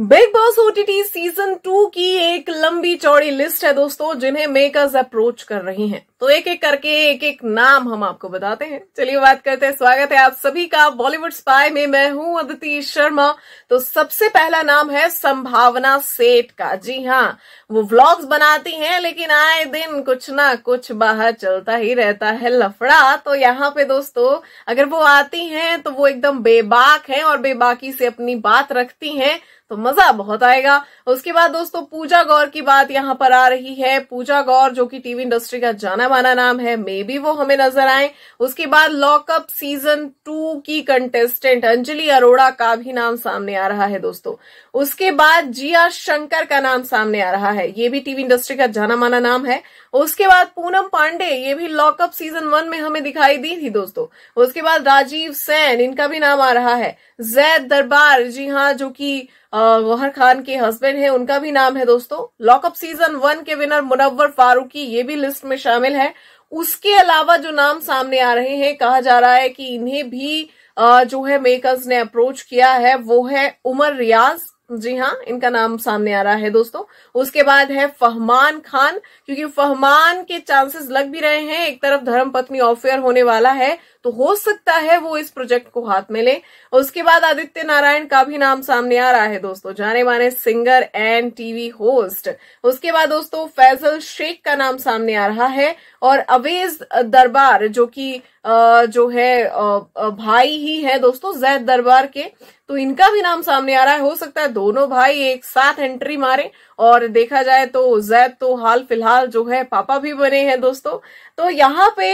big Boss OTT season two की एक लंबी चौड़ी लिस्ट है दोस्तों जिन्हें मेकर्स अप्रोच कर रही हैं तो एक एक करके एक एक नाम हम आपको बताते हैं चलिए बात करते हैं स्वागत है आप सभी का बॉलीवुड स्पाई में मैं हूं अदिति शर्मा तो सबसे पहला नाम है संभावना सेठ का जी हाँ वो व्लॉग्स बनाती हैं लेकिन आए दिन कुछ ना कुछ बाहर चलता ही रहता है लफड़ा तो यहाँ पे दोस्तों अगर वो आती हैं तो वो एकदम बेबाक हैं और बेबाकी से अपनी बात रखती हैं तो मजा बहुत आएगा उसके बाद दोस्तों पूजा गौर की बात यहाँ पर आ रही है पूजा गौर जो कि टीवी इंडस्ट्री का जाना जाना माना नाम है मे बी वो हमें नजर आए उसके बाद लॉकअप सीजन टू की कंटेस्टेंट अंजलि अरोड़ा का भी नाम सामने आ रहा है दोस्तों उसके बाद जिया शंकर का नाम सामने आ रहा है ये भी टीवी इंडस्ट्री का जाना माना नाम है उसके बाद पूनम पांडे ये भी लॉकअप सीजन वन में हमें दिखाई दी थी दोस्तों उसके बाद राजीव सैन इनका भी नाम आ रहा है जैद दरबार जी हाँ जो कि गौहर खान के हस्बैंड है उनका भी नाम है दोस्तों लॉकअप सीजन वन के विनर मुनव्वर फारूकी ये भी लिस्ट में शामिल है उसके अलावा जो नाम सामने आ रहे हैं कहा जा रहा है कि इन्हें भी जो है मेकर्स ने अप्रोच किया है वो है उमर रियाज जी हाँ इनका नाम सामने आ रहा है दोस्तों उसके बाद है फहमान खान क्योंकि फहमान के चांसेस लग भी रहे हैं एक तरफ धर्म पत्नी ऑफेयर होने वाला है तो हो सकता है वो इस प्रोजेक्ट को हाथ में ले उसके बाद आदित्य नारायण का भी नाम सामने आ रहा है दोस्तों जाने माने सिंगर एंड टीवी होस्ट उसके बाद दोस्तों फैजल शेख का नाम सामने आ रहा है और अवेज दरबार जो कि जो है भाई ही है दोस्तों जैद दरबार के तो इनका भी नाम सामने आ रहा है हो सकता है दोनों भाई एक साथ एंट्री मारे और देखा जाए तो जैद तो हाल फिलहाल जो है पापा भी बने हैं दोस्तों तो यहाँ पे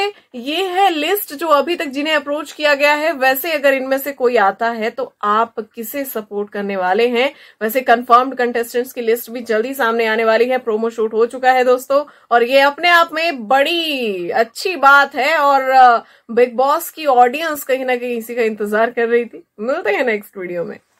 ये है लिस्ट जो अभी तक जिन्हें अप्रोच किया गया है वैसे अगर इनमें से कोई आता है तो आप किसे सपोर्ट करने वाले हैं वैसे कंफर्म्ड कंटेस्टेंट्स की लिस्ट भी जल्दी सामने आने वाली है प्रोमो शूट हो चुका है दोस्तों और ये अपने आप में बड़ी अच्छी अच्छी बात है और बिग बॉस की ऑडियंस कहीं ना कहीं इसी का इंतजार कर रही थी मिलते हैं नेक्स्ट वीडियो में